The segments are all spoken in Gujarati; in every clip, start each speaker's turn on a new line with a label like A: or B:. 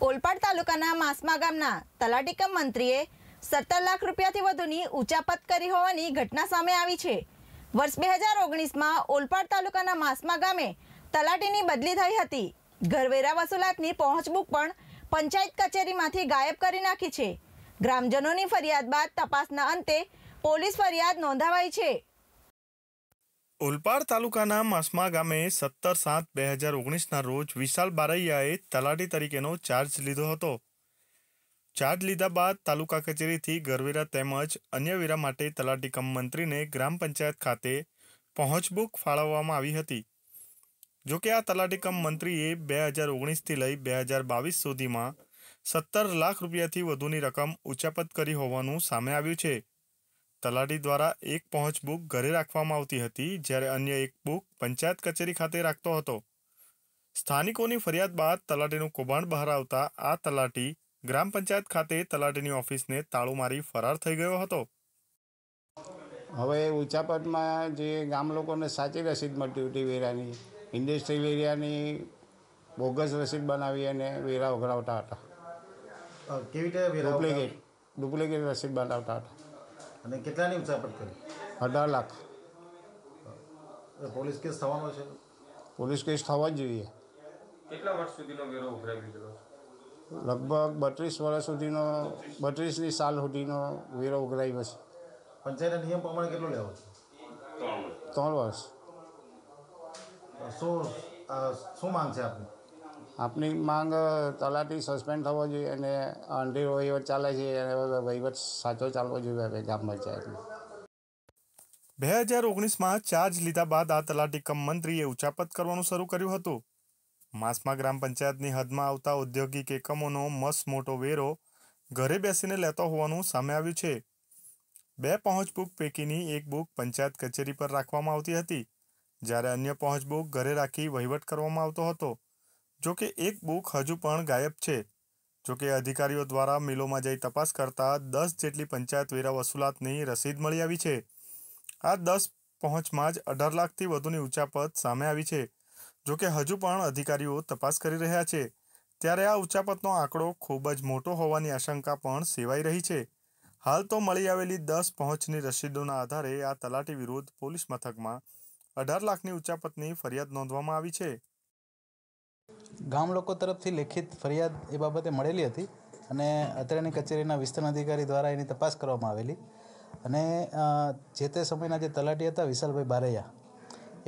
A: ઓલપાડ તાલુકાના માસમા ગામના તલાટીકમ મંત્રીએ સત્તર લાખ રૂપિયાથી વધુની ઉચાપત કરી હોવાની ઘટના સામે આવી છે વર્ષ બે હજાર ઓગણીસમાં ઓલપાડ તાલુકાના માસમા ગામે તલાટીની બદલી થઈ હતી ઘરવેરા વસૂલાતની પહોંચબુક પણ પંચાયત કચેરીમાંથી ગાયબ કરી નાખી છે ગ્રામજનોની ફરિયાદ બાદ તપાસના અંતે પોલીસ ફરિયાદ નોંધાવાઈ છે
B: ઉલપાડ તાલુકાના માસમા ગામે સત્તર સાત બે હજાર ઓગણીસના રોજ વિશાલ બારૈયાએ તલાટી તરીકેનો ચાર્જ લીધો હતો ચાર્જ લીધા બાદ તાલુકા કચેરીથી ગરવેરા તેમજ અન્ય વેરા માટે તલાટી કમ મંત્રીને ગ્રામ પંચાયત ખાતે પહોંચબુક ફાળવવામાં આવી હતી જોકે આ તલાટી કમ મંત્રીએ બે હજાર ઓગણીસથી લઈ બે હજાર બાવીસ સુધીમાં સત્તર લાખ રૂપિયાથી વધુની રકમ ઉચાપત કરી હોવાનું સામે આવ્યું છે તલાટી દ્વારા એક પહોંચ બુક ઘરે રાખવામાં આવતી હતી જ્યારે અન્ય એક બુક પંચાયત કચેરી ખાતે રાખતો હતો સ્થાનિકોની ફરિયાદ બાદ તલાટીનું કૌભાંડ બહાર આવતા આ તલાટી ગ્રામ પંચાયત ખાતે તલાટીની ઓફિસને તાળું મારી ફરાર થઈ ગયો હતો
A: હવે ઉચાપતમાં જે ગામ લોકોને સાચી રસીદ મળતી હતી વેરાની ઇન્ડસ્ટ્રીયલ એરિયાની બોગસ રસીદ બનાવી અને વેરા ઉઘરાવતા હતા
C: કેવી રીતે ડુપ્લિકેટ
A: ડુપ્લિકેટ રસીદ બનાવતા હતા અને કેટલાની ઉચાપટ કરી અઢાર લાખ પોલીસ કેસ થવાનો છે પોલીસ કેસ થવા જ જોઈએ કેટલા વર્ષ સુધીનો વેરો ઉઘરાવી લીધેલો લગભગ બત્રીસ વર્ષ સુધીનો બત્રીસની સાલ સુધીનો વેરો ઉઘરાવ્યો છે પંચાયતના નિયમ પ્રમાણે કેટલો લેવો ત્રણ વર્ષ શું શું માંગ છે આપની આપની માંગ તલાટી સસ્પેન્ડ થવો જોઈએ અને અંઢી વહીવટ ચાલે છે
B: અને વહીવટ સાચો ચાલવો જોઈએ ગ્રામ પંચાયતમાં બે હજાર ઓગણીસમાં ચાર્જ લીધા બાદ આ તલાટી કમ મંત્રીએ ઉચાપત કરવાનું શરૂ કર્યું હતું માસમાં ગ્રામ પંચાયતની હદમાં આવતા ઔદ્યોગિક એકમોનો મસ મોટો વેરો ઘરે બેસીને લેતો હોવાનું સામે આવ્યું છે બે પહોંચ બુક પૈકીની એક બુક પંચાયત કચેરી પર રાખવામાં આવતી હતી જ્યારે અન્ય પહોંચ બુક ઘરે રાખી વહીવટ કરવામાં આવતો હતો જોકે એક બુક હજુ પણ ગાયબ છે જોકે અધિકારીઓ દ્વારા મિલોમાં જઈ તપાસ કરતા દસ જેટલી પંચાયત વેરા વસૂલાતની રસીદ મળી આવી છે આ દસ પહોંચમાં જ અઢાર લાખથી વધુની ઉચાપત સામે આવી છે જોકે હજુ પણ અધિકારીઓ તપાસ કરી રહ્યા છે ત્યારે આ ઉચાપતનો આંકડો ખૂબ જ મોટો હોવાની આશંકા પણ સેવાઈ રહી છે હાલ તો મળી આવેલી દસ પહોંચની રસીદોના આધારે આ તલાટી વિરુદ્ધ પોલીસ મથકમાં અઢાર લાખની ઉચાપતની ફરિયાદ નોંધવામાં આવી છે
C: ગામ લોકો તરફથી લેખિત ફરિયાદ એ બાબતે મળેલી હતી અને અત્રેની કચેરીના વિસ્તરણ અધિકારી દ્વારા એની તપાસ કરવામાં આવેલી અને જે તે સમયના જે તલાટી હતા વિશાલભાઈ બારૈયા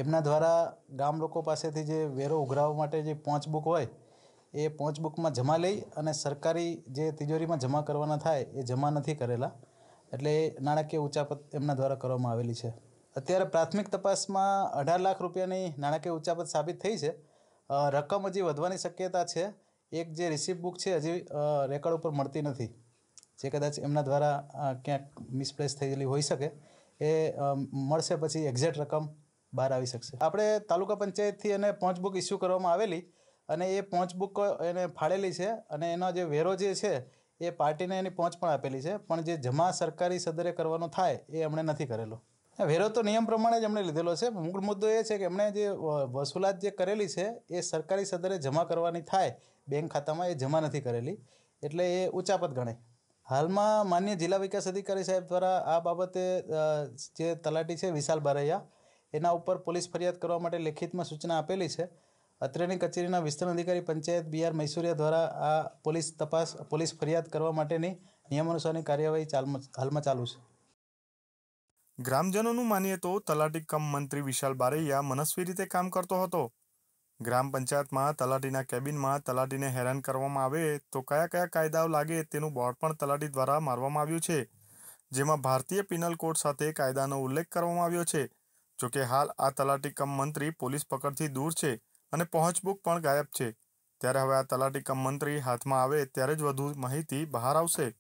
C: એમના દ્વારા ગામ લોકો પાસેથી જે વેરો ઉઘરાવવા માટે જે પોંચ બુક હોય એ પોંચ બુકમાં જમા લઈ અને સરકારી જે તિજોરીમાં જમા કરવાના થાય એ જમા નથી કરેલા એટલે નાણાકીય ઉચાપત એમના દ્વારા કરવામાં આવેલી છે અત્યારે પ્રાથમિક તપાસમાં અઢાર લાખ રૂપિયાની નાણાકીય ઉચાપત સાબિત થઈ છે રકમ હજી વધવાની શક્યતા છે એક જે રિસિપ્ટ બુક છે હજી રેકોર્ડ ઉપર મળતી નથી જે કદાચ એમના દ્વારા ક્યાંક મિસપ્લેસ થયેલી હોઈ શકે એ મળશે પછી એક્ઝેક્ટ રકમ બહાર આવી શકશે આપણે તાલુકા પંચાયતથી એને પહોંચ બુક ઇસ્યુ કરવામાં આવેલી અને એ પહોંચ બુક એને ફાળેલી છે અને એનો જે વેરો જે છે એ પાર્ટીને એની પહોંચ પણ આપેલી છે પણ જે જમા સરકારી સદરે કરવાનો થાય એ એમણે નથી કરેલો વેરો તો નિયમ પ્રમાણે જ એમણે લીધેલો છે મૂળ મુદ્દો એ છે કે એમણે જે વસૂલાત જે કરેલી છે એ સરકારી સદરે જમા કરવાની થાય બેંક ખાતામાં એ જમા નથી કરેલી એટલે એ ઉચાપત ગણે હાલમાં માન્ય જિલ્લા વિકાસ અધિકારી સાહેબ દ્વારા આ બાબતે જે તલાટી છે વિશાલ બારૈયા એના ઉપર પોલીસ ફરિયાદ કરવા માટે લેખિતમાં સૂચના આપેલી છે અત્રેની કચેરીના વિસ્તરણ અધિકારી પંચાયત બી આર મૈસુરિયા દ્વારા આ પોલીસ તપાસ પોલીસ ફરિયાદ કરવા માટેની નિયમ
B: અનુસારની કાર્યવાહી ચાલમાં હાલમાં ચાલુ છે ગ્રામજનોનું માનીએ તો તલાટી કમ મંત્રી વિશાલ બારૈયા મનસ્વી રીતે કામ કરતો હતો ગ્રામ પંચાયતમાં તલાટીના કેબિનમાં તલાટીને હેરાન કરવામાં આવે તો કયા કયા કાયદાઓ લાગે તેનું બોર્ડ પણ તલાટી દ્વારા મારવામાં આવ્યું છે જેમાં ભારતીય પિનલ કોડ સાથે કાયદાનો ઉલ્લેખ કરવામાં આવ્યો છે જોકે હાલ આ તલાટી કમ મંત્રી પોલીસ પકડથી દૂર છે અને પહોંચબુક પણ ગાયબ છે ત્યારે હવે આ તલાટી કમ મંત્રી હાથમાં આવે ત્યારે જ વધુ માહિતી બહાર આવશે